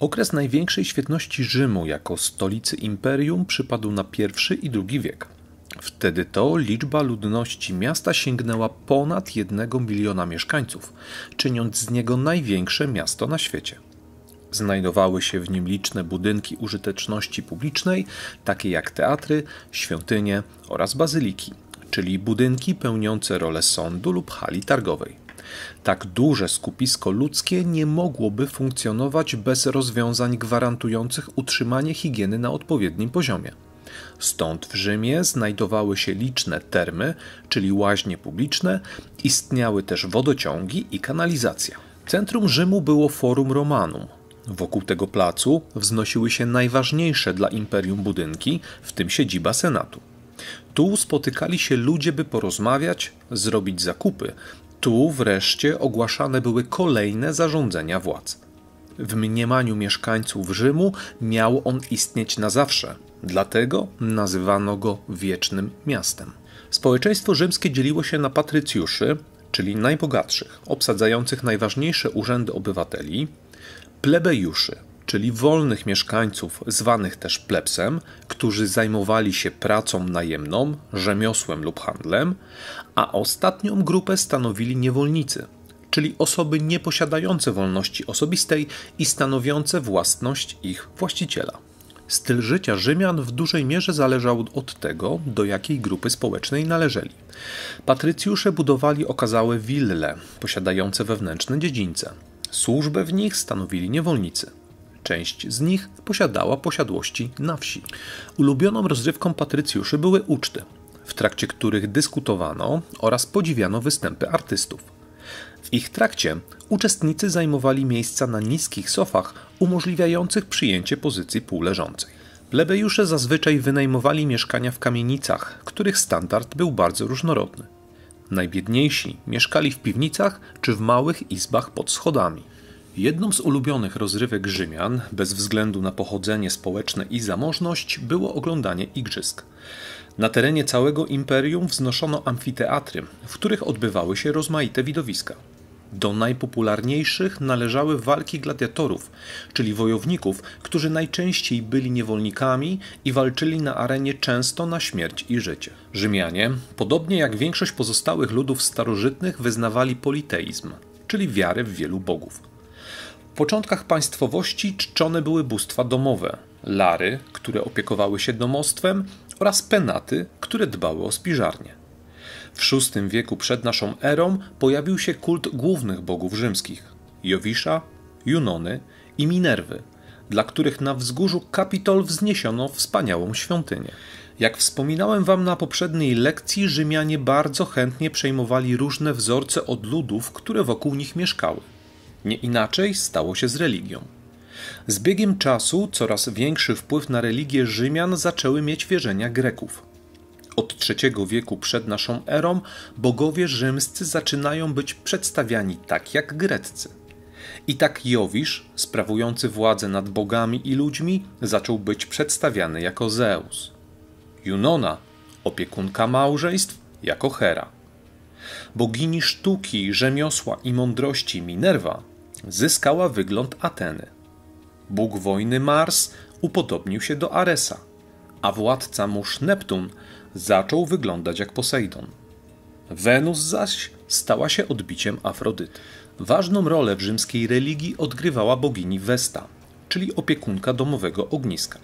Okres największej świetności Rzymu jako stolicy imperium przypadł na I i II wiek. Wtedy to liczba ludności miasta sięgnęła ponad 1 miliona mieszkańców, czyniąc z niego największe miasto na świecie. Znajdowały się w nim liczne budynki użyteczności publicznej, takie jak teatry, świątynie oraz bazyliki, czyli budynki pełniące rolę sądu lub hali targowej. Tak duże skupisko ludzkie nie mogłoby funkcjonować bez rozwiązań gwarantujących utrzymanie higieny na odpowiednim poziomie. Stąd w Rzymie znajdowały się liczne termy, czyli łaźnie publiczne, istniały też wodociągi i kanalizacja. Centrum Rzymu było Forum Romanum. Wokół tego placu wznosiły się najważniejsze dla imperium budynki, w tym siedziba Senatu. Tu spotykali się ludzie, by porozmawiać, zrobić zakupy, tu wreszcie ogłaszane były kolejne zarządzenia władz. W mniemaniu mieszkańców Rzymu miał on istnieć na zawsze, dlatego nazywano go wiecznym miastem. Społeczeństwo rzymskie dzieliło się na patrycjuszy, czyli najbogatszych, obsadzających najważniejsze urzędy obywateli, plebejuszy, czyli wolnych mieszkańców, zwanych też plebsem, którzy zajmowali się pracą najemną, rzemiosłem lub handlem, a ostatnią grupę stanowili niewolnicy, czyli osoby nieposiadające wolności osobistej i stanowiące własność ich właściciela. Styl życia Rzymian w dużej mierze zależał od tego, do jakiej grupy społecznej należeli. Patrycjusze budowali okazałe wille, posiadające wewnętrzne dziedzińce. Służbę w nich stanowili niewolnicy część z nich posiadała posiadłości na wsi. Ulubioną rozrywką patrycjuszy były uczty, w trakcie których dyskutowano oraz podziwiano występy artystów. W ich trakcie uczestnicy zajmowali miejsca na niskich sofach umożliwiających przyjęcie pozycji półleżącej. Plebejusze zazwyczaj wynajmowali mieszkania w kamienicach, których standard był bardzo różnorodny. Najbiedniejsi mieszkali w piwnicach czy w małych izbach pod schodami. Jedną z ulubionych rozrywek Rzymian, bez względu na pochodzenie społeczne i zamożność, było oglądanie igrzysk. Na terenie całego imperium wznoszono amfiteatry, w których odbywały się rozmaite widowiska. Do najpopularniejszych należały walki gladiatorów, czyli wojowników, którzy najczęściej byli niewolnikami i walczyli na arenie często na śmierć i życie. Rzymianie, podobnie jak większość pozostałych ludów starożytnych, wyznawali politeizm, czyli wiarę w wielu bogów początkach państwowości czczone były bóstwa domowe, lary, które opiekowały się domostwem oraz penaty, które dbały o spiżarnię. W VI wieku przed naszą erą pojawił się kult głównych bogów rzymskich Jowisza, Junony i Minerwy, dla których na wzgórzu Kapitol wzniesiono wspaniałą świątynię. Jak wspominałem wam na poprzedniej lekcji, Rzymianie bardzo chętnie przejmowali różne wzorce od ludów, które wokół nich mieszkały. Nie inaczej stało się z religią. Z biegiem czasu coraz większy wpływ na religię Rzymian zaczęły mieć wierzenia Greków. Od III wieku przed naszą erą bogowie rzymscy zaczynają być przedstawiani tak jak greccy. I tak Jowisz, sprawujący władzę nad bogami i ludźmi, zaczął być przedstawiany jako Zeus. Junona, opiekunka małżeństw, jako Hera. Bogini sztuki, rzemiosła i mądrości Minerva zyskała wygląd Ateny. Bóg wojny Mars upodobnił się do Aresa, a władca mórz Neptun zaczął wyglądać jak Posejdon. Wenus zaś stała się odbiciem Afrodyty. Ważną rolę w rzymskiej religii odgrywała bogini Vesta, czyli opiekunka domowego ogniska.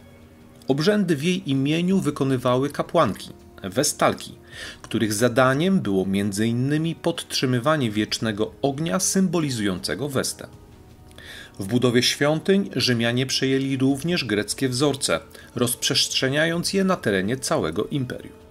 Obrzędy w jej imieniu wykonywały kapłanki – Westalki, których zadaniem było m.in. podtrzymywanie wiecznego ognia symbolizującego Westę. W budowie świątyń Rzymianie przejęli również greckie wzorce, rozprzestrzeniając je na terenie całego imperium.